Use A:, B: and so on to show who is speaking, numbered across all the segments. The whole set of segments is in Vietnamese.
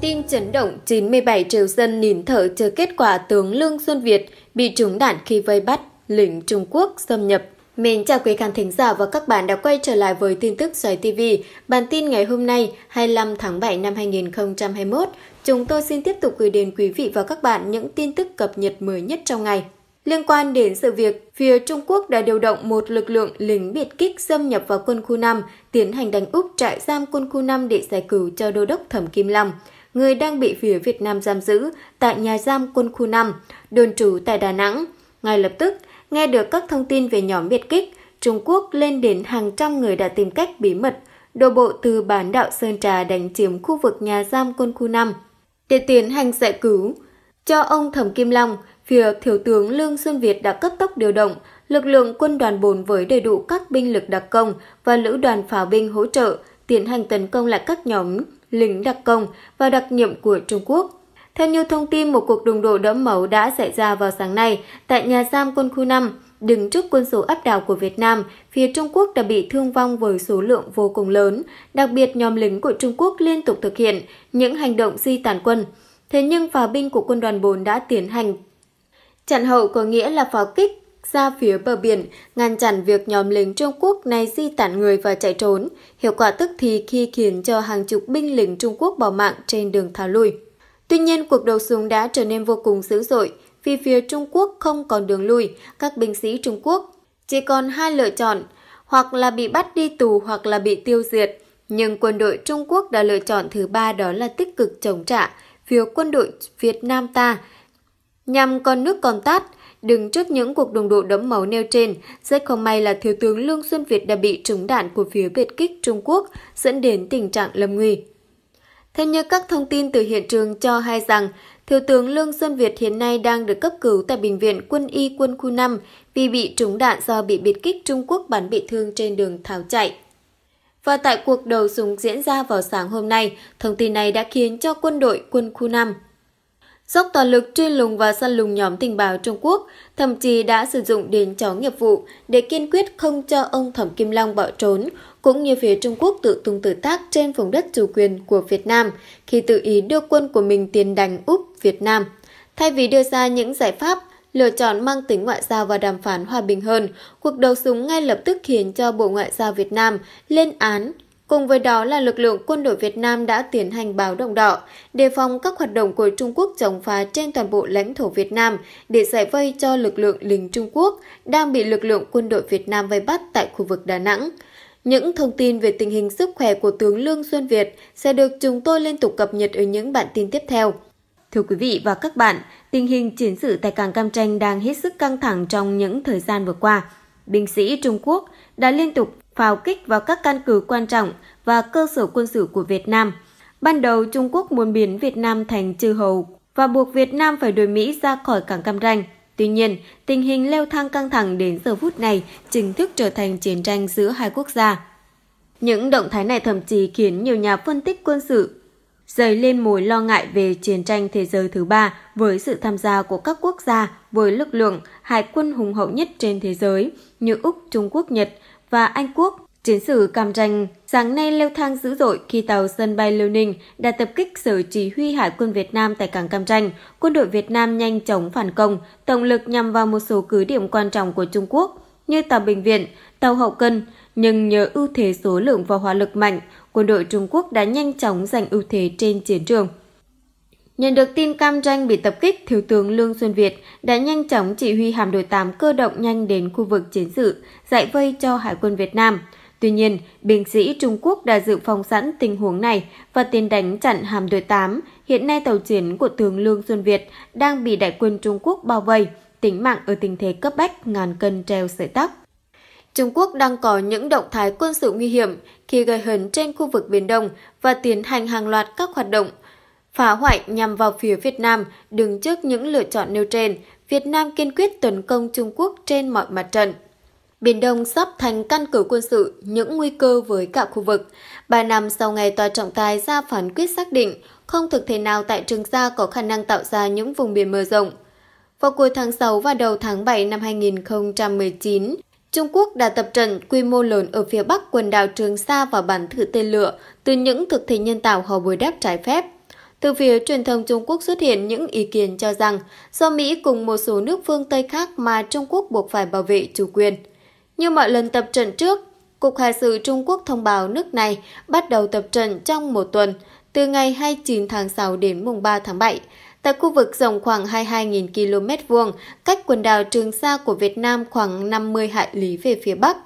A: Tin chấn động 97 triệu dân nín thở chờ kết quả tướng Lương Xuân Việt bị trúng đạn khi vây bắt, lính Trung Quốc xâm nhập. Mình chào quý khán thính giả và các bạn đã quay trở lại với tin tức Xoáy TV. Bản tin ngày hôm nay 25 tháng 7 năm 2021, chúng tôi xin tiếp tục gửi đến quý vị và các bạn những tin tức cập nhật mới nhất trong ngày. Liên quan đến sự việc, phía Trung Quốc đã điều động một lực lượng lính biệt kích xâm nhập vào quân khu 5, tiến hành đánh úp trại giam quân khu 5 để giải cứu cho đô đốc Thẩm Kim Long, người đang bị phía Việt Nam giam giữ tại nhà giam quân khu 5, đồn trú tại Đà Nẵng. Ngay lập tức, nghe được các thông tin về nhóm biệt kích, Trung Quốc lên đến hàng trăm người đã tìm cách bí mật, đổ bộ từ bán đảo Sơn Trà đánh chiếm khu vực nhà giam quân khu 5. Để tiến hành giải cứu, cho ông Thẩm Kim Long, Phía Thiếu tướng Lương Xuân Việt đã cấp tốc điều động lực lượng quân đoàn 4 với đầy đủ các binh lực đặc công và lữ đoàn pháo binh hỗ trợ tiến hành tấn công lại các nhóm lính đặc công và đặc nhiệm của Trung Quốc. Theo như thông tin, một cuộc đụng độ đẫm máu đã xảy ra vào sáng nay tại nhà giam quân khu 5, đứng trước quân số áp đảo của Việt Nam, phía Trung Quốc đã bị thương vong với số lượng vô cùng lớn, đặc biệt nhóm lính của Trung Quốc liên tục thực hiện những hành động di tản quân. Thế nhưng pháo binh của quân đoàn 4 đã tiến hành Chặn hậu có nghĩa là pháo kích ra phía bờ biển, ngăn chặn việc nhóm lính Trung Quốc này di tản người và chạy trốn, hiệu quả tức thì khi khiến cho hàng chục binh lính Trung Quốc bỏ mạng trên đường tháo lui. Tuy nhiên, cuộc đấu súng đã trở nên vô cùng dữ dội, vì phía Trung Quốc không còn đường lui, các binh sĩ Trung Quốc chỉ còn hai lựa chọn, hoặc là bị bắt đi tù hoặc là bị tiêu diệt. Nhưng quân đội Trung Quốc đã lựa chọn thứ ba đó là tích cực chống trả, phía quân đội Việt Nam ta Nhằm con nước còn tát, đứng trước những cuộc đụng độ đẫm máu nêu trên, rất không may là thiếu tướng Lương Xuân Việt đã bị trúng đạn của phía biệt kích Trung Quốc dẫn đến tình trạng lâm nguy. Thế như các thông tin từ hiện trường cho hay rằng, Thiếu tướng Lương Xuân Việt hiện nay đang được cấp cứu tại Bệnh viện Quân y Quân khu 5 vì bị trúng đạn do bị biệt kích Trung Quốc bắn bị thương trên đường tháo chạy. Và tại cuộc đầu súng diễn ra vào sáng hôm nay, thông tin này đã khiến cho quân đội quân khu 5 dốc toàn lực truy lùng và săn lùng nhóm tình báo Trung Quốc, thậm chí đã sử dụng đến chó nghiệp vụ để kiên quyết không cho ông Thẩm Kim Long bỏ trốn, cũng như phía Trung Quốc tự tung tự tác trên vùng đất chủ quyền của Việt Nam khi tự ý đưa quân của mình tiến đánh Úc Việt Nam. Thay vì đưa ra những giải pháp, lựa chọn mang tính ngoại giao và đàm phán hòa bình hơn, cuộc đầu súng ngay lập tức khiến cho Bộ Ngoại giao Việt Nam lên án Cùng với đó là lực lượng quân đội Việt Nam đã tiến hành báo động đỏ, đề phòng các hoạt động của Trung Quốc chống phá trên toàn bộ lãnh thổ Việt Nam để giải vây cho lực lượng lính Trung Quốc đang bị lực lượng quân đội Việt Nam vây bắt tại khu vực Đà Nẵng. Những thông tin về tình hình sức khỏe của tướng Lương Xuân Việt sẽ được chúng tôi liên tục cập nhật ở những bản tin tiếp theo. Thưa quý vị và các bạn, tình hình chiến sự tại cảng Cam Tranh đang hết sức căng thẳng trong những thời gian vừa qua. Binh sĩ Trung Quốc đã liên tục pháo kích vào các căn cứ quan trọng và cơ sở quân sự của Việt Nam. Ban đầu, Trung Quốc muốn biến Việt Nam thành chư hầu và buộc Việt Nam phải đuổi Mỹ ra khỏi cảng Cam Ranh. Tuy nhiên, tình hình leo thang căng thẳng đến giờ phút này chính thức trở thành chiến tranh giữa hai quốc gia. Những động thái này thậm chí khiến nhiều nhà phân tích quân sự dấy lên mối lo ngại về chiến tranh thế giới thứ ba với sự tham gia của các quốc gia với lực lượng hải quân hùng hậu nhất trên thế giới như Úc, Trung Quốc, Nhật và Anh Quốc. Chiến sự Cam Ranh sáng nay leo thang dữ dội khi tàu sân bay Liêu Ninh đã tập kích sở chỉ huy hải quân Việt Nam tại cảng Cam Ranh. Quân đội Việt Nam nhanh chóng phản công, tổng lực nhằm vào một số cứ điểm quan trọng của Trung Quốc như tàu bệnh viện, tàu hậu cân. Nhưng nhờ ưu thế số lượng và hỏa lực mạnh, quân đội Trung Quốc đã nhanh chóng giành ưu thế trên chiến trường – Nhận được tin Cam Doanh bị tập kích, Thiếu tướng Lương Xuân Việt đã nhanh chóng chỉ huy hạm đội 8 cơ động nhanh đến khu vực chiến sự, giải vây cho Hải quân Việt Nam. Tuy nhiên, binh sĩ Trung Quốc đã dự phòng sẵn tình huống này và tiến đánh chặn hạm đội 8. Hiện nay tàu chiến của tướng Lương Xuân Việt đang bị đại quân Trung Quốc bao vây, tính mạng ở tình thế cấp bách ngàn cân treo sợi tóc. Trung Quốc đang có những động thái quân sự nguy hiểm khi gây hấn trên khu vực Biển Đông và tiến hành hàng loạt các hoạt động – phá hoại nhằm vào phía Việt Nam đứng trước những lựa chọn nêu trên, Việt Nam kiên quyết tấn công Trung Quốc trên mọi mặt trận. Biển Đông sắp thành căn cứ quân sự, những nguy cơ với cả khu vực. Ba năm sau ngày tòa trọng tài ra phán quyết xác định, không thực thể nào tại Trường Sa có khả năng tạo ra những vùng biển mở rộng. Vào cuối tháng 6 và đầu tháng 7 năm 2019, Trung Quốc đã tập trận quy mô lớn ở phía bắc quần đảo Trường Sa và bắn thử tên lửa từ những thực thể nhân tạo họ bồi đắp trái phép. Từ phía truyền thông Trung Quốc xuất hiện những ý kiến cho rằng do Mỹ cùng một số nước phương Tây khác mà Trung Quốc buộc phải bảo vệ chủ quyền. Như mọi lần tập trận trước, Cục Hải sự Trung Quốc thông báo nước này bắt đầu tập trận trong một tuần, từ ngày 29 tháng 6 đến mùng 3 tháng 7, tại khu vực rộng khoảng 22.000 km vuông, cách quần đảo Trường Sa của Việt Nam khoảng 50 hải lý về phía Bắc.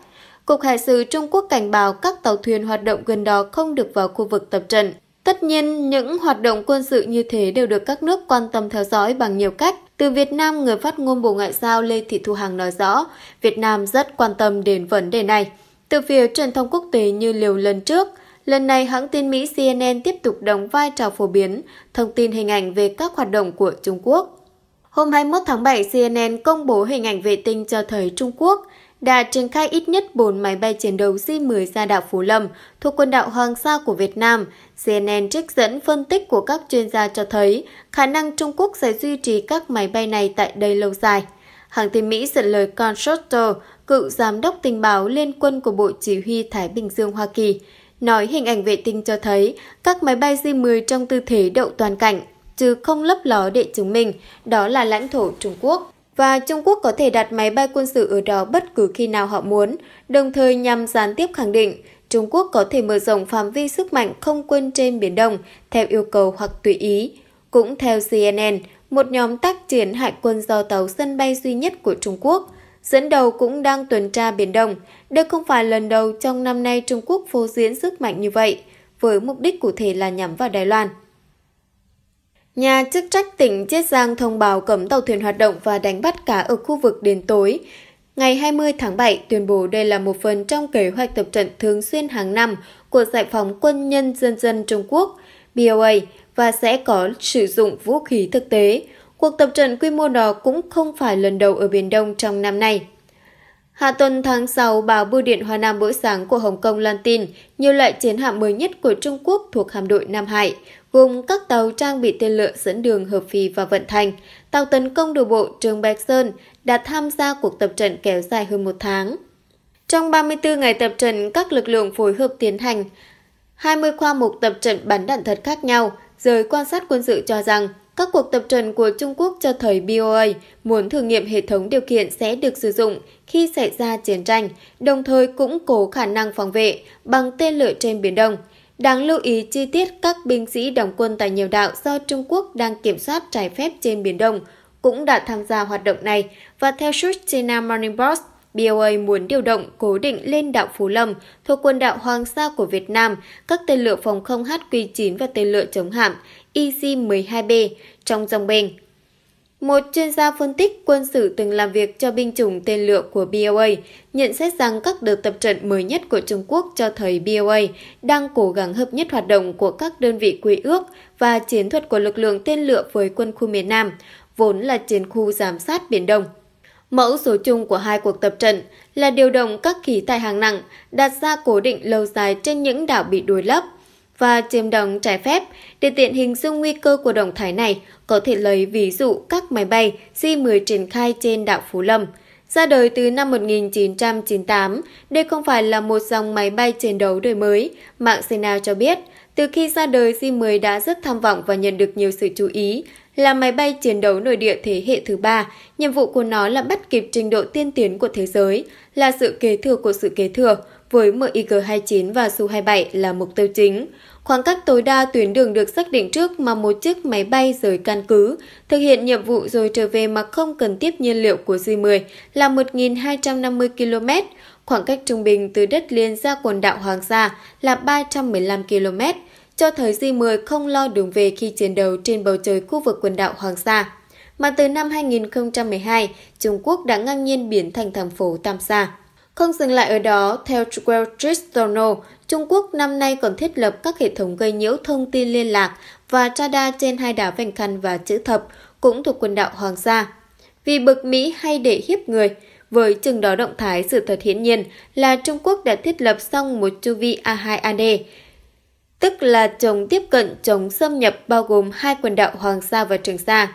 A: Cục Hải sự Trung Quốc cảnh báo các tàu thuyền hoạt động gần đó không được vào khu vực tập trận. Tất nhiên, những hoạt động quân sự như thế đều được các nước quan tâm theo dõi bằng nhiều cách. Từ Việt Nam, người phát ngôn Bộ Ngoại giao Lê Thị Thu Hằng nói rõ, Việt Nam rất quan tâm đến vấn đề này. Từ phía truyền thông quốc tế như liều lần trước, lần này hãng tin Mỹ CNN tiếp tục đóng vai trò phổ biến, thông tin hình ảnh về các hoạt động của Trung Quốc. Hôm 21 tháng 7, CNN công bố hình ảnh vệ tinh cho thấy Trung Quốc đã triển khai ít nhất 4 máy bay chiến đấu J-10 ra đảo Phú Lâm thuộc quần đảo Hoàng Sa của Việt Nam. CNN trích dẫn phân tích của các chuyên gia cho thấy khả năng Trung Quốc sẽ duy trì các máy bay này tại đây lâu dài. Hàng tin Mỹ dẫn lời Con Schuster, cựu giám đốc tình báo liên quân của Bộ Chỉ huy Thái Bình Dương Hoa Kỳ, nói hình ảnh vệ tinh cho thấy các máy bay J-10 trong tư thế đậu toàn cảnh, chứ không lấp ló để chứng minh đó là lãnh thổ Trung Quốc và Trung Quốc có thể đặt máy bay quân sự ở đó bất cứ khi nào họ muốn, đồng thời nhằm gián tiếp khẳng định Trung Quốc có thể mở rộng phạm vi sức mạnh không quân trên Biển Đông theo yêu cầu hoặc tùy ý. Cũng theo CNN, một nhóm tác chiến hải quân do tàu sân bay duy nhất của Trung Quốc, dẫn đầu cũng đang tuần tra Biển Đông. Đây không phải lần đầu trong năm nay Trung Quốc phô diễn sức mạnh như vậy, với mục đích cụ thể là nhắm vào Đài Loan. Nhà chức trách tỉnh Chiết Giang thông báo cấm tàu thuyền hoạt động và đánh bắt cá ở khu vực đến tối. Ngày 20 tháng 7 tuyên bố đây là một phần trong kế hoạch tập trận thường xuyên hàng năm của Giải phóng quân nhân dân dân Trung Quốc, BOA, và sẽ có sử dụng vũ khí thực tế. Cuộc tập trận quy mô đó cũng không phải lần đầu ở Biển Đông trong năm nay. Hạ tuần tháng 6, báo Bưu điện Hoa Nam buổi sáng của Hồng Kông lan tin nhiều loại chiến hạm mới nhất của Trung Quốc thuộc hạm đội Nam Hải – gồm các tàu trang bị tên lửa dẫn đường hợp phì và vận thành, tàu tấn công đổ bộ Trường Bạch Sơn đã tham gia cuộc tập trận kéo dài hơn một tháng. Trong 34 ngày tập trận, các lực lượng phối hợp tiến hành 20 khoa mục tập trận bắn đạn thật khác nhau. Giới quan sát quân sự cho rằng các cuộc tập trận của Trung Quốc cho thấy BOA muốn thử nghiệm hệ thống điều khiển sẽ được sử dụng khi xảy ra chiến tranh, đồng thời cũng cố khả năng phòng vệ bằng tên lửa trên Biển Đông – Đáng lưu ý chi tiết các binh sĩ đóng quân tại nhiều đảo do Trung Quốc đang kiểm soát trái phép trên Biển Đông cũng đã tham gia hoạt động này và theo suốt China Morning Post, BOA muốn điều động cố định lên đảo Phú Lâm thuộc quần đảo Hoàng Sa của Việt Nam các tên lửa phòng không HQ-9 và tên lửa chống hạm e IC-12B trong dòng bền một chuyên gia phân tích quân sự từng làm việc cho binh chủng tên lửa của BOA nhận xét rằng các đợt tập trận mới nhất của Trung Quốc cho thời BOA đang cố gắng hợp nhất hoạt động của các đơn vị quy ước và chiến thuật của lực lượng tên lửa với quân khu miền Nam, vốn là chiến khu giám sát Biển Đông. Mẫu số chung của hai cuộc tập trận là điều động các khí tài hàng nặng đặt ra cố định lâu dài trên những đảo bị đối lấp – và chiếm đóng trái phép. Để tiện hình dung nguy cơ của động thái này, có thể lấy ví dụ các máy bay J-10 triển khai trên đảo Phú Lâm. Ra đời từ năm 1998, đây không phải là một dòng máy bay chiến đấu đời mới. Mạng Sena cho biết, từ khi ra đời J-10 đã rất tham vọng và nhận được nhiều sự chú ý, là máy bay chiến đấu nội địa thế hệ thứ ba. Nhiệm vụ của nó là bắt kịp trình độ tiên tiến của thế giới, là sự kế thừa của sự kế thừa, với MIG-29 và Su-27 là mục tiêu chính. Khoảng cách tối đa tuyến đường được xác định trước mà một chiếc máy bay rời căn cứ, thực hiện nhiệm vụ rồi trở về mà không cần tiếp nhiên liệu của su 10 là 1.250 km, khoảng cách trung bình từ đất liền ra quần đảo Hoàng Sa là 315 km, cho thấy su 10 không lo đường về khi chiến đấu trên bầu trời khu vực quần đảo Hoàng Sa. Mà từ năm 2012, Trung Quốc đã ngang nhiên biến thành thành phố Tam Sa. Không dừng lại ở đó, theo Wall Street Journal, Trung Quốc năm nay còn thiết lập các hệ thống gây nhiễu thông tin liên lạc và radar trên hai đảo Vành Khăn và Chữ Thập, cũng thuộc quần đảo Hoàng Sa. Vì bực Mỹ hay để hiếp người, với chừng đó động thái sự thật hiển nhiên là Trung Quốc đã thiết lập xong một chu vi A2AD, tức là chống tiếp cận chống xâm nhập bao gồm hai quần đảo Hoàng Sa và Trường Sa.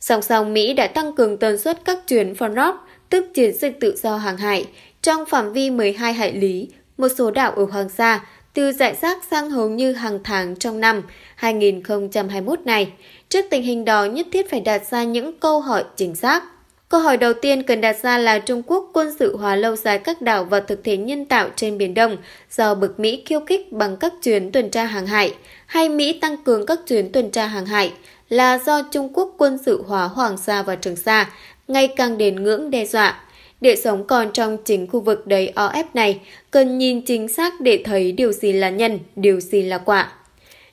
A: Song song Mỹ đã tăng cường tần suất các chuyến Fornot, tức chiến dịch tự do hàng hải, trong phạm vi 12 hải lý, một số đảo ở Hoàng Sa từ giải rác sang hầu như hàng tháng trong năm 2021 này. Trước tình hình đó nhất thiết phải đặt ra những câu hỏi chính xác. Câu hỏi đầu tiên cần đặt ra là Trung Quốc quân sự hóa lâu dài các đảo và thực thể nhân tạo trên Biển Đông do bực Mỹ khiêu khích bằng các chuyến tuần tra hàng hải hay Mỹ tăng cường các chuyến tuần tra hàng hải là do Trung Quốc quân sự hóa Hoàng Sa và Trường Sa ngày càng đến ngưỡng đe dọa. Để sống còn trong chính khu vực đầy o ép này, cần nhìn chính xác để thấy điều gì là nhân, điều gì là quả.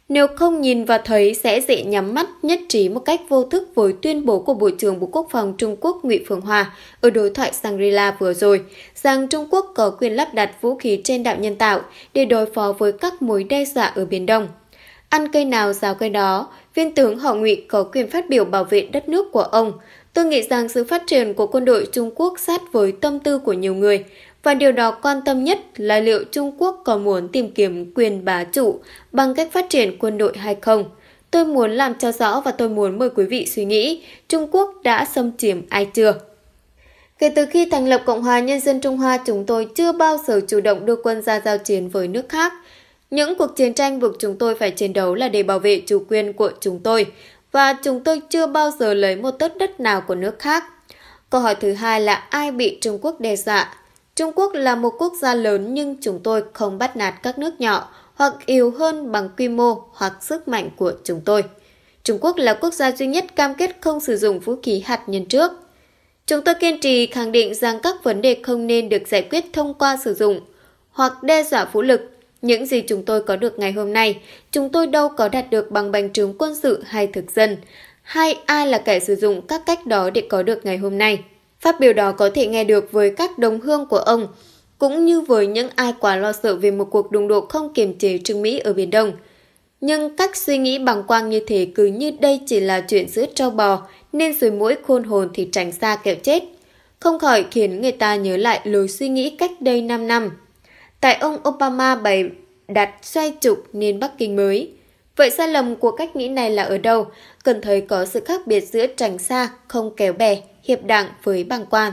A: Nếu không nhìn và thấy sẽ dễ nhắm mắt nhất trí một cách vô thức với tuyên bố của Bộ trưởng Bộ Quốc phòng Trung Quốc Ngụy Phương Hòa ở đối thoại Shangri-La vừa rồi rằng Trung Quốc có quyền lắp đặt vũ khí trên đạo nhân tạo để đối phó với các mối đe dọa ở Biển Đông. Ăn cây nào rào cây đó, viên tướng họ Ngụy có quyền phát biểu bảo vệ đất nước của ông, Tôi nghĩ rằng sự phát triển của quân đội Trung Quốc sát với tâm tư của nhiều người và điều đó quan tâm nhất là liệu Trung Quốc có muốn tìm kiếm quyền bá chủ bằng cách phát triển quân đội hay không. Tôi muốn làm cho rõ và tôi muốn mời quý vị suy nghĩ Trung Quốc đã xâm chiếm ai chưa? Kể từ khi thành lập Cộng hòa Nhân dân Trung Hoa, chúng tôi chưa bao giờ chủ động đưa quân ra giao chiến với nước khác. Những cuộc chiến tranh buộc chúng tôi phải chiến đấu là để bảo vệ chủ quyền của chúng tôi và chúng tôi chưa bao giờ lấy một tấc đất nào của nước khác. Câu hỏi thứ hai là ai bị Trung Quốc đe dọa? Trung Quốc là một quốc gia lớn nhưng chúng tôi không bắt nạt các nước nhỏ hoặc yếu hơn bằng quy mô hoặc sức mạnh của chúng tôi. Trung Quốc là quốc gia duy nhất cam kết không sử dụng vũ khí hạt nhân trước. Chúng tôi kiên trì khẳng định rằng các vấn đề không nên được giải quyết thông qua sử dụng hoặc đe dọa vũ lực những gì chúng tôi có được ngày hôm nay, chúng tôi đâu có đạt được bằng bành trướng quân sự hay thực dân. Hay ai là kẻ sử dụng các cách đó để có được ngày hôm nay? Phát biểu đó có thể nghe được với các đồng hương của ông, cũng như với những ai quá lo sợ về một cuộc đụng độ không kiềm chế Trung Mỹ ở Biển Đông. Nhưng cách suy nghĩ bằng quang như thế cứ như đây chỉ là chuyện giữa trâu bò, nên rồi mỗi khôn hồn thì tránh xa kẹo chết. Không khỏi khiến người ta nhớ lại lối suy nghĩ cách đây 5 năm. Tại ông Obama bày đặt xoay trục nền Bắc Kinh mới. Vậy sai lầm của cách nghĩ này là ở đâu? Cần thấy có sự khác biệt giữa tránh xa, không kéo bè, hiệp đảng với bằng quan.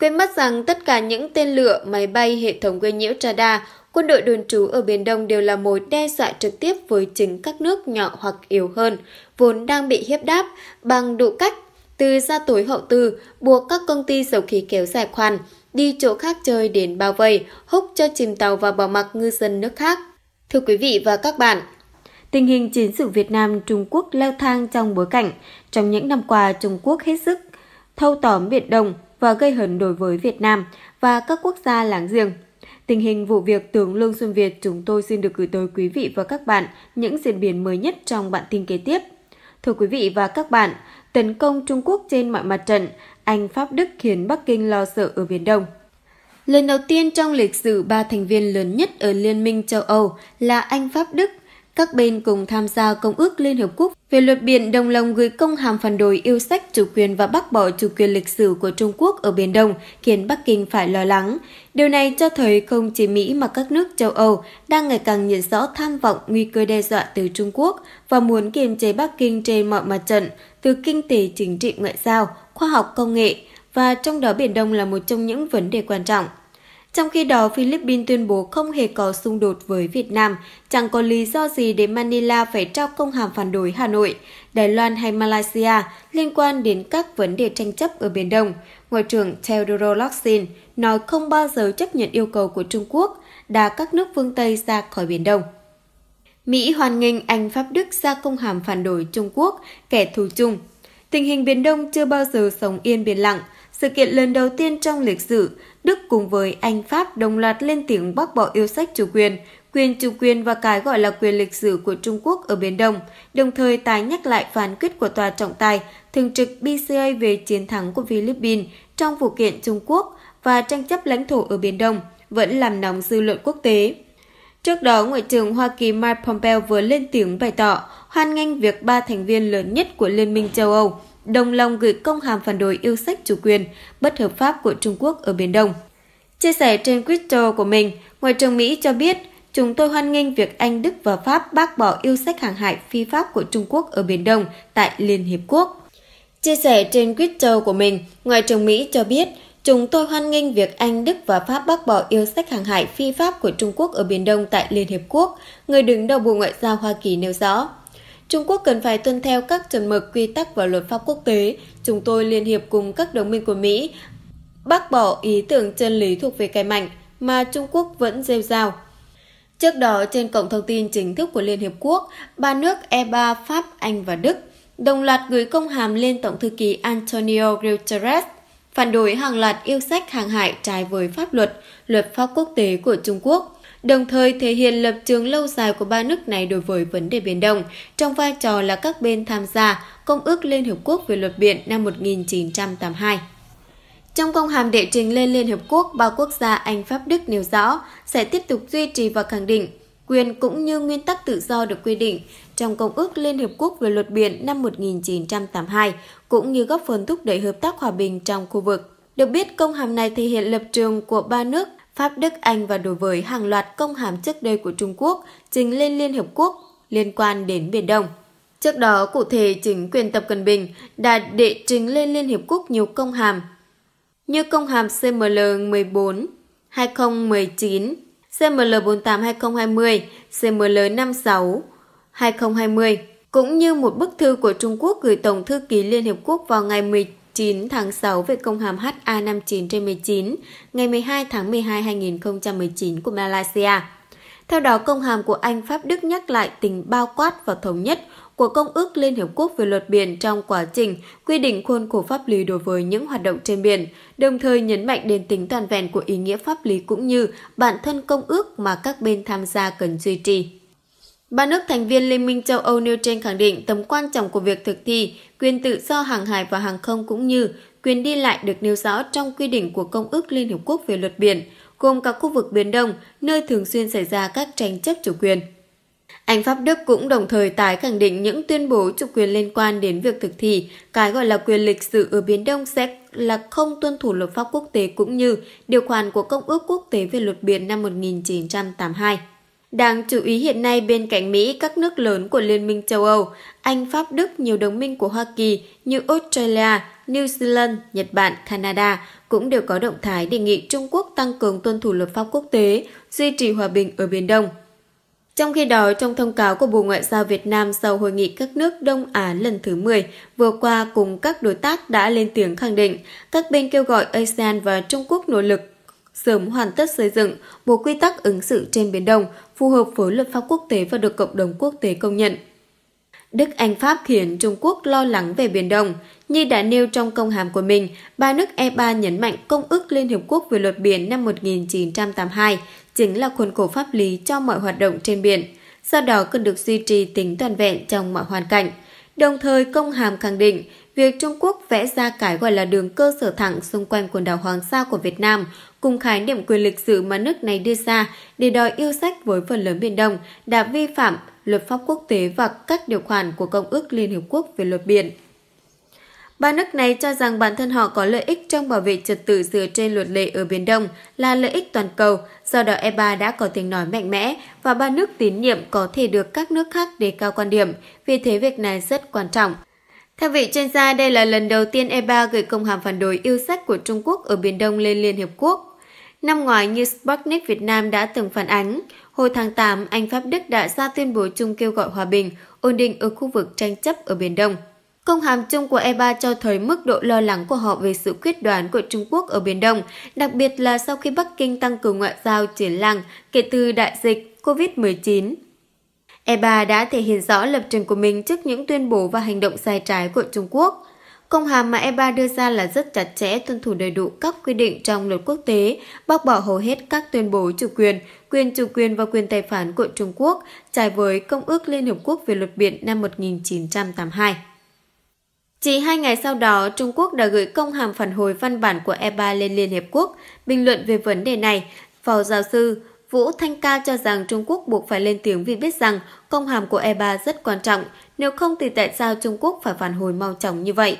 A: Quên mất rằng tất cả những tên lửa, máy bay, hệ thống gây nhiễu radar, quân đội đồn trú ở Biển Đông đều là mối đe dọa trực tiếp với chính các nước nhỏ hoặc yếu hơn, vốn đang bị hiếp đáp bằng đủ cách từ ra tối hậu tư buộc các công ty dầu khí kéo dài khoan đi chỗ khác chơi đến bao vây, húc cho chìm tàu và bỏ mặc ngư dân nước khác. Thưa quý vị và các bạn, Tình hình chiến sự Việt Nam Trung Quốc leo thang trong bối cảnh trong những năm qua Trung Quốc hết sức thâu tóm Biển Đông và gây hấn đối với Việt Nam và các quốc gia láng giềng. Tình hình vụ việc tướng Lương Xuân Việt chúng tôi xin được gửi tới quý vị và các bạn những diễn biến mới nhất trong bản tin kế tiếp. Thưa quý vị và các bạn, tấn công Trung Quốc trên mọi mặt trận, anh Pháp Đức khiến Bắc Kinh lo sợ ở Biển Đông. Lần đầu tiên trong lịch sử ba thành viên lớn nhất ở Liên minh châu Âu là Anh Pháp Đức – các bên cùng tham gia Công ước Liên hợp Quốc về luật biển đồng lòng gửi công hàm phản đối yêu sách chủ quyền và bác bỏ chủ quyền lịch sử của Trung Quốc ở Biển Đông, khiến Bắc Kinh phải lo lắng. Điều này cho thấy không chỉ Mỹ mà các nước châu Âu đang ngày càng nhận rõ tham vọng nguy cơ đe dọa từ Trung Quốc và muốn kiềm chế Bắc Kinh trên mọi mặt trận, từ kinh tế chính trị ngoại giao, khoa học công nghệ, và trong đó Biển Đông là một trong những vấn đề quan trọng. Trong khi đó, Philippines tuyên bố không hề có xung đột với Việt Nam, chẳng có lý do gì để Manila phải trao công hàm phản đối Hà Nội, Đài Loan hay Malaysia liên quan đến các vấn đề tranh chấp ở Biển Đông. Ngoại trưởng Theodoro Locsin nói không bao giờ chấp nhận yêu cầu của Trung Quốc đá các nước phương Tây ra khỏi Biển Đông. Mỹ hoan nghênh Anh Pháp Đức ra công hàm phản đối Trung Quốc, kẻ thù chung. Tình hình Biển Đông chưa bao giờ sống yên biển lặng – sự kiện lần đầu tiên trong lịch sử, Đức cùng với Anh Pháp đồng loạt lên tiếng bác bỏ yêu sách chủ quyền, quyền chủ quyền và cái gọi là quyền lịch sử của Trung Quốc ở Biển Đông, đồng thời tái nhắc lại phán quyết của Tòa trọng tài thường trực BCA về chiến thắng của Philippines trong vụ kiện Trung Quốc và tranh chấp lãnh thổ ở Biển Đông vẫn làm nóng dư luận quốc tế. Trước đó, Ngoại trưởng Hoa Kỳ Mike Pompeo vừa lên tiếng bày tỏ hoan nghênh việc ba thành viên lớn nhất của Liên minh châu Âu đồng lòng gửi công hàm phản đối yêu sách chủ quyền bất hợp pháp của Trung Quốc ở Biển Đông. Chia sẻ trên Twitter của mình, Ngoại trưởng Mỹ cho biết chúng tôi hoan nghênh việc Anh, Đức và Pháp bác bỏ yêu sách hàng hải phi pháp của Trung Quốc ở Biển Đông tại Liên Hiệp Quốc. Chia sẻ trên Twitter của mình, Ngoại trưởng Mỹ cho biết Chúng tôi hoan nghênh việc Anh, Đức và Pháp bác bỏ yêu sách hàng hải phi pháp của Trung Quốc ở Biển Đông tại Liên Hiệp Quốc, người đứng đầu Bộ Ngoại giao Hoa Kỳ nêu rõ. Trung Quốc cần phải tuân theo các chuẩn mực quy tắc và luật pháp quốc tế. Chúng tôi liên hiệp cùng các đồng minh của Mỹ bác bỏ ý tưởng chân lý thuộc về cái mạnh mà Trung Quốc vẫn rêu rao. Trước đó, trên cổng thông tin chính thức của Liên Hiệp Quốc, ba nước E3 Pháp, Anh và Đức đồng loạt gửi công hàm lên Tổng thư ký Antonio Guterres phản đối hàng loạt yêu sách hàng hải trái với pháp luật, luật pháp quốc tế của Trung Quốc – đồng thời thể hiện lập trường lâu dài của ba nước này đối với vấn đề Biển Đông, trong vai trò là các bên tham gia Công ước Liên Hợp Quốc về luật biển năm 1982. Trong công hàm đệ trình lên Liên Hợp Quốc, ba quốc gia Anh, Pháp, Đức nêu rõ sẽ tiếp tục duy trì và khẳng định quyền cũng như nguyên tắc tự do được quy định trong Công ước Liên Hiệp Quốc về luật biển năm 1982, cũng như góp phần thúc đẩy hợp tác hòa bình trong khu vực. Được biết, công hàm này thể hiện lập trường của ba nước Pháp, Đức, Anh và đối với hàng loạt công hàm trước đây của Trung Quốc trình lên Liên Hiệp Quốc liên quan đến Biển Đông. Trước đó, cụ thể chính quyền Tập Cận Bình đã đệ trình lên Liên Hiệp Quốc nhiều công hàm, như công hàm CML 14 2019, CML 48 2020, CML 56 2020, cũng như một bức thư của Trung Quốc gửi Tổng thư ký Liên Hiệp Quốc vào ngày 19 9 tháng 6 về công hàm HA59 trên 19 ngày 12 tháng 12 2019 của Malaysia. Theo đó, công hàm của Anh, Pháp, Đức nhắc lại tính bao quát và thống nhất của Công ước Liên Hiệp Quốc về luật biển trong quá trình quy định khuôn khổ pháp lý đối với những hoạt động trên biển, đồng thời nhấn mạnh đến tính toàn vẹn của ý nghĩa pháp lý cũng như bản thân công ước mà các bên tham gia cần duy trì. Ba nước thành viên Liên minh châu Âu nêu trên khẳng định tầm quan trọng của việc thực thi quyền tự do hàng hải và hàng không cũng như quyền đi lại được nêu rõ trong quy định của Công ước Liên Hiệp Quốc về luật biển, gồm cả khu vực Biển Đông, nơi thường xuyên xảy ra các tranh chấp chủ quyền. Anh Pháp Đức cũng đồng thời tái khẳng định những tuyên bố chủ quyền liên quan đến việc thực thi, cái gọi là quyền lịch sử ở Biển Đông sẽ là không tuân thủ luật pháp quốc tế cũng như điều khoản của Công ước Quốc tế về luật biển năm 1982. Đáng chú ý hiện nay bên cạnh Mỹ, các nước lớn của Liên minh châu Âu, Anh, Pháp, Đức, nhiều đồng minh của Hoa Kỳ như Australia, New Zealand, Nhật Bản, Canada cũng đều có động thái đề nghị Trung Quốc tăng cường tuân thủ luật pháp quốc tế, duy trì hòa bình ở Biển Đông. Trong khi đó, trong thông cáo của Bộ Ngoại giao Việt Nam sau hội nghị các nước Đông Á lần thứ 10 vừa qua cùng các đối tác đã lên tiếng khẳng định các bên kêu gọi ASEAN và Trung Quốc nỗ lực sớm hoàn tất xây dựng bộ quy tắc ứng xử trên Biển Đông phù hợp với luật pháp quốc tế và được cộng đồng quốc tế công nhận. Đức Anh Pháp khiến Trung Quốc lo lắng về Biển Đông. Như đã nêu trong công hàm của mình, ba nước E3 nhấn mạnh Công ước Liên Hiệp Quốc về luật biển năm 1982 chính là khuôn khổ pháp lý cho mọi hoạt động trên biển, do đó cần được duy trì tính toàn vẹn trong mọi hoàn cảnh. Đồng thời, công hàm khẳng định việc Trung Quốc vẽ ra cái gọi là đường cơ sở thẳng xung quanh quần đảo Hoàng Sa của Việt Nam cùng khái niệm quyền lịch sử mà nước này đưa ra để đòi yêu sách với phần lớn Biển Đông đã vi phạm luật pháp quốc tế và các điều khoản của Công ước Liên Hiệp Quốc về luật biển. Ba nước này cho rằng bản thân họ có lợi ích trong bảo vệ trật tự dựa trên luật lệ ở Biển Đông là lợi ích toàn cầu, do đó eba đã có tiếng nói mạnh mẽ và ba nước tín nhiệm có thể được các nước khác đề cao quan điểm, vì thế việc này rất quan trọng. Theo vị chuyên gia, đây là lần đầu tiên EBA gửi công hàm phản đối yêu sách của Trung Quốc ở Biển Đông lên Liên Hiệp Quốc. Năm ngoái, như Sputnik Việt Nam đã từng phản ánh, hồi tháng 8, Anh Pháp Đức đã ra tuyên bố chung kêu gọi hòa bình, ổn định ở khu vực tranh chấp ở Biển Đông. Công hàm chung của EBA cho thấy mức độ lo lắng của họ về sự quyết đoán của Trung Quốc ở Biển Đông, đặc biệt là sau khi Bắc Kinh tăng cường ngoại giao triển làng kể từ đại dịch COVID-19 EBA đã thể hiện rõ lập trường của mình trước những tuyên bố và hành động sai trái của Trung Quốc. Công hàm mà EBA đưa ra là rất chặt chẽ tuân thủ đầy đủ các quy định trong luật quốc tế, bác bỏ hầu hết các tuyên bố chủ quyền, quyền chủ quyền và quyền tài phán của Trung Quốc trái với Công ước Liên Hợp Quốc về luật biển năm 1982. Chỉ hai ngày sau đó, Trung Quốc đã gửi công hàm phản hồi văn bản của EBA lên Liên Hiệp Quốc bình luận về vấn đề này. Phó giáo sư Vũ Thanh Ca cho rằng Trung Quốc buộc phải lên tiếng vì biết rằng công hàm của E3 rất quan trọng, nếu không thì tại sao Trung Quốc phải phản hồi mau chóng như vậy?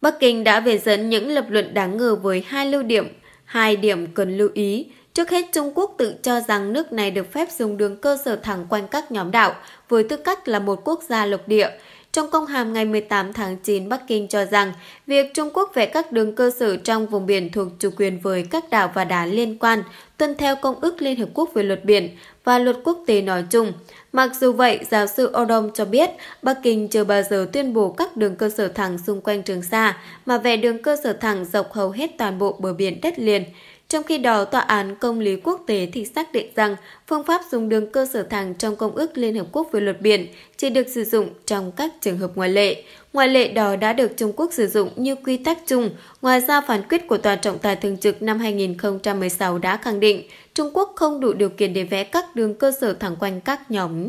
A: Bắc Kinh đã về dẫn những lập luận đáng ngờ với hai lưu điểm. Hai điểm cần lưu ý. Trước hết, Trung Quốc tự cho rằng nước này được phép dùng đường cơ sở thẳng quanh các nhóm đảo, với tư cách là một quốc gia lục địa. Trong công hàm ngày 18 tháng 9, Bắc Kinh cho rằng việc Trung Quốc vẽ các đường cơ sở trong vùng biển thuộc chủ quyền với các đảo và đá liên quan tuân theo Công ước Liên hợp Quốc về luật biển và luật quốc tế nói chung. Mặc dù vậy, giáo sư Odom cho biết Bắc Kinh chưa bao giờ tuyên bố các đường cơ sở thẳng xung quanh Trường Sa mà vẽ đường cơ sở thẳng dọc hầu hết toàn bộ bờ biển đất liền. Trong khi đó, Tòa án Công lý Quốc tế thì xác định rằng phương pháp dùng đường cơ sở thẳng trong Công ước Liên Hợp Quốc về luật biển chỉ được sử dụng trong các trường hợp ngoại lệ. Ngoại lệ đó đã được Trung Quốc sử dụng như quy tắc chung. Ngoài ra, phán quyết của Tòa trọng tài thường trực năm 2016 đã khẳng định Trung Quốc không đủ điều kiện để vẽ các đường cơ sở thẳng quanh các nhóm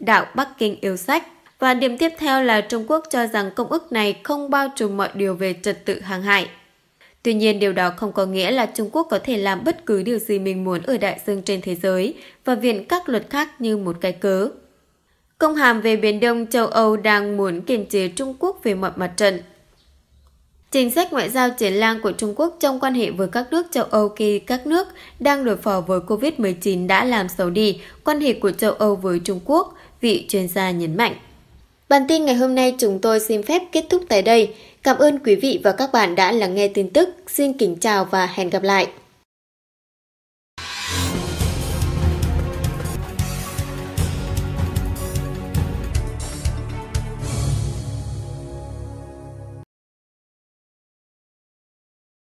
A: đạo Bắc Kinh yêu sách. Và điểm tiếp theo là Trung Quốc cho rằng công ước này không bao trùm mọi điều về trật tự hàng hải. Tuy nhiên điều đó không có nghĩa là Trung Quốc có thể làm bất cứ điều gì mình muốn ở đại dương trên thế giới và viện các luật khác như một cái cớ. Công hàm về Biển Đông châu Âu đang muốn kiềm chế Trung Quốc về mọi mặt trận. Chính sách ngoại giao triển lang của Trung Quốc trong quan hệ với các nước châu Âu khi các nước đang đối phó với COVID-19 đã làm xấu đi quan hệ của châu Âu với Trung Quốc, vị chuyên gia nhấn mạnh. Bản tin ngày hôm nay chúng tôi xin phép kết thúc tại đây. Cảm ơn quý vị và các bạn đã lắng nghe tin tức. Xin kính chào và hẹn gặp lại.